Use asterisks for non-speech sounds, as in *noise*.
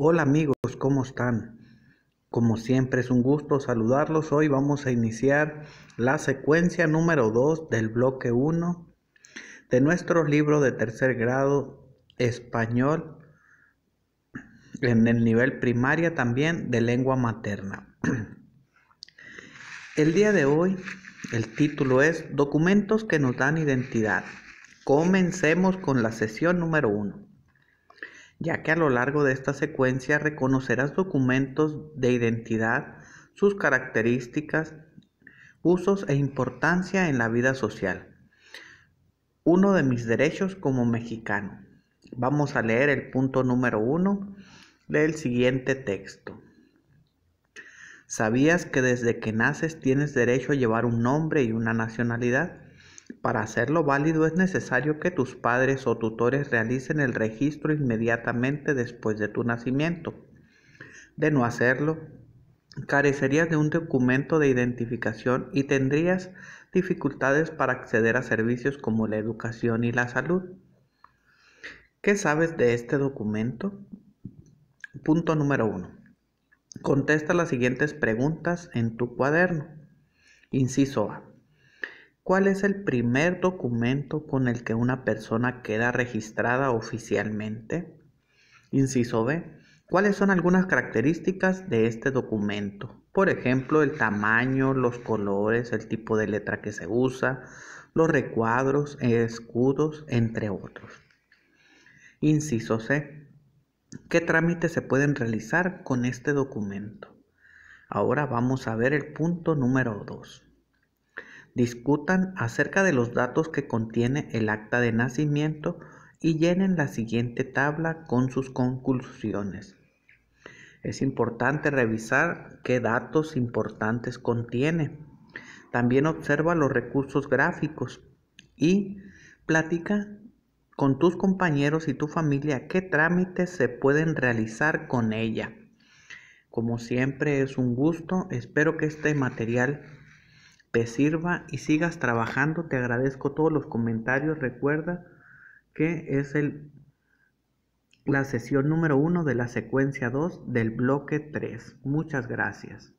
Hola amigos, ¿cómo están? Como siempre es un gusto saludarlos. Hoy vamos a iniciar la secuencia número 2 del bloque 1 de nuestro libro de tercer grado español en el nivel primaria también de lengua materna. *clears throat* El día de hoy el título es Documentos que nos dan identidad. Comencemos con la sesión número 1 ya que a lo largo de esta secuencia reconocerás documentos de identidad, sus características, usos e importancia en la vida social. Uno de mis derechos como mexicano. Vamos a leer el punto número uno del siguiente texto. ¿Sabías que desde que naces tienes derecho a llevar un nombre y una nacionalidad? Para hacerlo válido es necesario que tus padres o tutores realicen el registro inmediatamente después de tu nacimiento. De no hacerlo, carecerías de un documento de identificación y tendrías dificultades para acceder a servicios como la educación y la salud. ¿Qué sabes de este documento? Punto número 1. Contesta las siguientes preguntas en tu cuaderno. Inciso A. ¿Cuál es el primer documento con el que una persona queda registrada oficialmente? Inciso B. ¿Cuáles son algunas características de este documento? Por ejemplo, el tamaño, los colores, el tipo de letra que se usa, los recuadros, escudos, entre otros. Inciso C. ¿Qué trámites se pueden realizar con este documento? Ahora vamos a ver el punto número 2 discutan acerca de los datos que contiene el acta de nacimiento y llenen la siguiente tabla con sus conclusiones. Es importante revisar qué datos importantes contiene. También observa los recursos gráficos y platica con tus compañeros y tu familia qué trámites se pueden realizar con ella. Como siempre es un gusto, espero que este material te sirva y sigas trabajando. Te agradezco todos los comentarios. Recuerda que es el, la sesión número uno de la secuencia 2 del bloque 3. Muchas gracias.